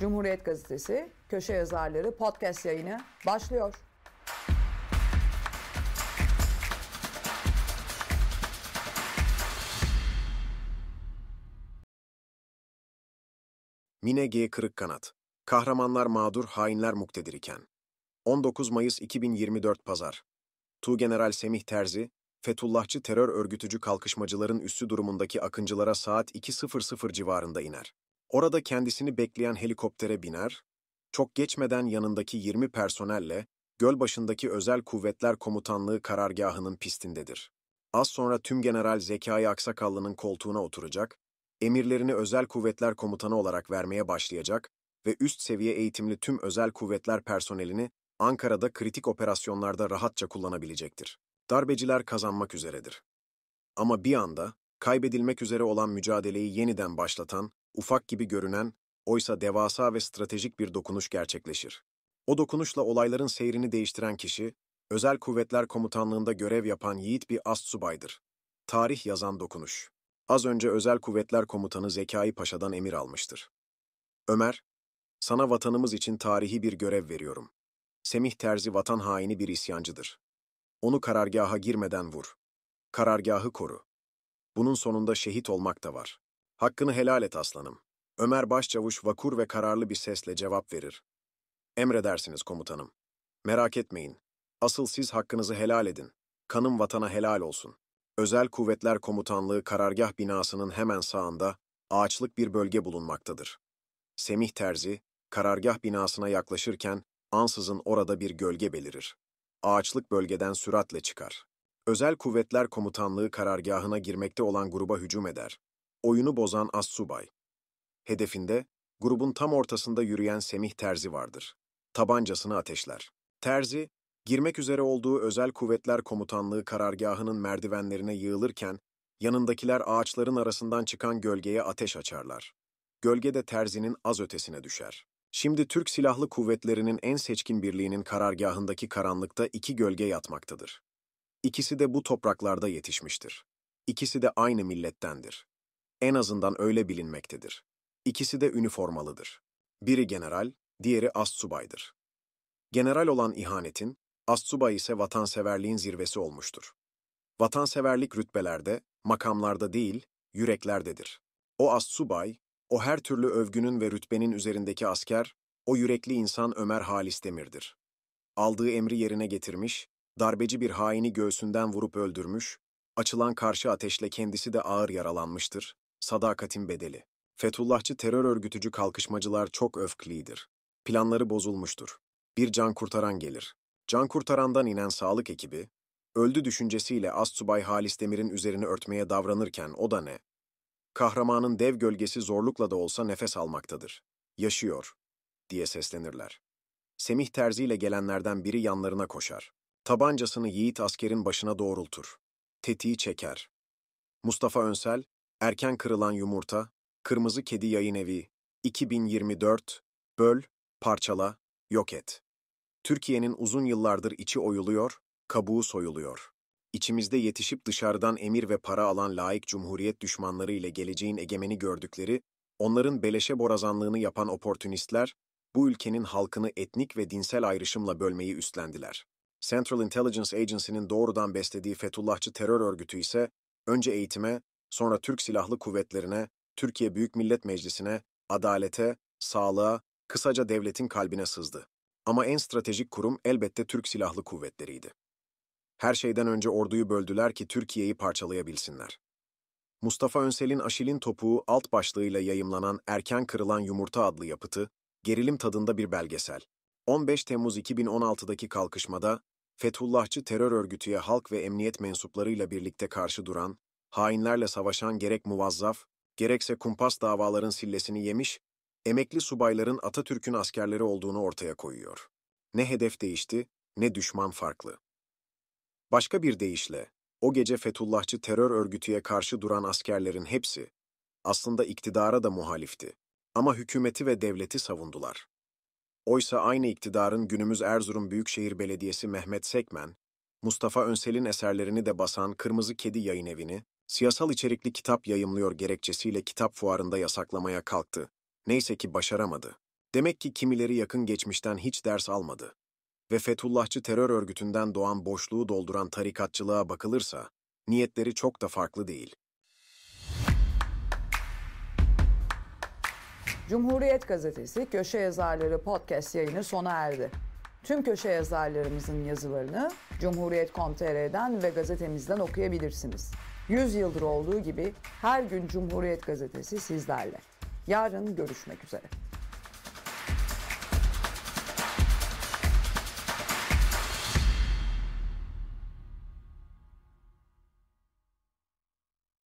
Cumhuriyet Gazetesi köşe yazarları podcast yayını başlıyor. Mine G. Kırık Kanat Kahramanlar mağdur, hainler muktedir iken. 19 Mayıs 2024 Pazar Tuğgeneral Semih Terzi, Fetullahçı terör örgütücü kalkışmacıların üssü durumundaki akıncılara saat 2.00 civarında iner. Orada kendisini bekleyen helikoptere biner, çok geçmeden yanındaki 20 personelle Gölbaşı'ndaki Özel Kuvvetler Komutanlığı karargahının pistindedir. Az sonra tüm General Zekai Aksakallı'nın koltuğuna oturacak, emirlerini Özel Kuvvetler Komutanı olarak vermeye başlayacak ve üst seviye eğitimli tüm özel kuvvetler personelini Ankara'da kritik operasyonlarda rahatça kullanabilecektir. Darbeciler kazanmak üzeredir. Ama bir anda kaybedilmek üzere olan mücadeleyi yeniden başlatan ufak gibi görünen, oysa devasa ve stratejik bir dokunuş gerçekleşir. O dokunuşla olayların seyrini değiştiren kişi, Özel Kuvvetler Komutanlığında görev yapan yiğit bir ast subaydır. Tarih yazan dokunuş. Az önce Özel Kuvvetler Komutanı Zekai Paşa'dan emir almıştır. Ömer, sana vatanımız için tarihi bir görev veriyorum. Semih Terzi vatan haini bir isyancıdır. Onu karargaha girmeden vur. Karargahı koru. Bunun sonunda şehit olmak da var. Hakkını helal et aslanım. Ömer Başçavuş vakur ve kararlı bir sesle cevap verir. Emredersiniz komutanım. Merak etmeyin. Asıl siz hakkınızı helal edin. Kanım vatana helal olsun. Özel Kuvvetler Komutanlığı karargah binasının hemen sağında ağaçlık bir bölge bulunmaktadır. Semih Terzi, karargah binasına yaklaşırken ansızın orada bir gölge belirir. Ağaçlık bölgeden süratle çıkar. Özel Kuvvetler Komutanlığı karargahına girmekte olan gruba hücum eder oyunu bozan assubay. Hedefinde grubun tam ortasında yürüyen Semih Terzi vardır. Tabancasını ateşler. Terzi, girmek üzere olduğu Özel Kuvvetler Komutanlığı karargahının merdivenlerine yığılırken, yanındakiler ağaçların arasından çıkan gölgeye ateş açarlar. Gölge de Terzi'nin az ötesine düşer. Şimdi Türk Silahlı Kuvvetleri'nin en seçkin birliğinin karargahındaki karanlıkta iki gölge yatmaktadır. İkisi de bu topraklarda yetişmiştir. İkisi de aynı millettendir. En azından öyle bilinmektedir. İkisi de üniformalıdır. Biri general, diğeri astsubaydır. General olan ihanetin, astsubay ise vatanseverliğin zirvesi olmuştur. Vatanseverlik rütbelerde, makamlarda değil, yüreklerdedir. O astsubay, o her türlü övgünün ve rütbenin üzerindeki asker, o yürekli insan Ömer Halis Demir'dir. Aldığı emri yerine getirmiş, darbeci bir haini göğsünden vurup öldürmüş, açılan karşı ateşle kendisi de ağır yaralanmıştır, Sadakatin bedeli. Fetullahçı terör örgütücü kalkışmacılar çok öfklidir. Planları bozulmuştur. Bir can kurtaran gelir. Can kurtarandan inen sağlık ekibi, öldü düşüncesiyle Astsubay Halis Demir'in üzerini örtmeye davranırken o da ne? Kahramanın dev gölgesi zorlukla da olsa nefes almaktadır. Yaşıyor, diye seslenirler. Semih Terzi ile gelenlerden biri yanlarına koşar. Tabancasını yiğit askerin başına doğrultur. Tetiği çeker. Mustafa Önsel, Erken kırılan yumurta, Kırmızı Kedi Yayın Evi, 2024, böl, parçala, yok et. Türkiye'nin uzun yıllardır içi oyuluyor, kabuğu soyuluyor. İçimizde yetişip dışarıdan emir ve para alan laik cumhuriyet düşmanları ile geleceğin egemeni gördükleri, onların beleşe borazanlığını yapan oportunistler, bu ülkenin halkını etnik ve dinsel ayrışımla bölmeyi üstlendiler. Central Intelligence Agency'nin doğrudan beslediği Fethullahçı terör örgütü ise, önce eğitime, sonra Türk Silahlı Kuvvetlerine, Türkiye Büyük Millet Meclisi'ne, adalete, sağlığa, kısaca devletin kalbine sızdı. Ama en stratejik kurum elbette Türk Silahlı Kuvvetleri'ydi. Her şeyden önce orduyu böldüler ki Türkiye'yi parçalayabilsinler. Mustafa Önsel'in Aşil'in topuğu alt başlığıyla yayımlanan Erken Kırılan Yumurta adlı yapıtı, gerilim tadında bir belgesel. 15 Temmuz 2016'daki kalkışmada, Fethullahçı terör örgütüye halk ve emniyet mensuplarıyla birlikte karşı duran, hainlerle savaşan gerek muvazzaf, gerekse kumpas davaların sillesini yemiş, emekli subayların Atatürk'ün askerleri olduğunu ortaya koyuyor. Ne hedef değişti, ne düşman farklı. Başka bir deyişle, o gece Fethullahçı terör örgütüye karşı duran askerlerin hepsi, aslında iktidara da muhalifti ama hükümeti ve devleti savundular. Oysa aynı iktidarın günümüz Erzurum Büyükşehir Belediyesi Mehmet Sekmen, Mustafa Önsel'in eserlerini de basan Kırmızı Kedi yayın evini, siyasal içerikli kitap yayımlıyor gerekçesiyle kitap fuarında yasaklamaya kalktı. Neyse ki başaramadı. Demek ki kimileri yakın geçmişten hiç ders almadı. Ve Fethullahçı terör örgütünden doğan boşluğu dolduran tarikatçılığa bakılırsa, niyetleri çok da farklı değil. Cumhuriyet Gazetesi Köşe Yazarları Podcast yayını sona erdi. Tüm köşe yazarlarımızın yazılarını Cumhuriyet.com.tr'den ve gazetemizden okuyabilirsiniz. 100 yıldır olduğu gibi her gün Cumhuriyet Gazetesi sizlerle. Yarın görüşmek üzere.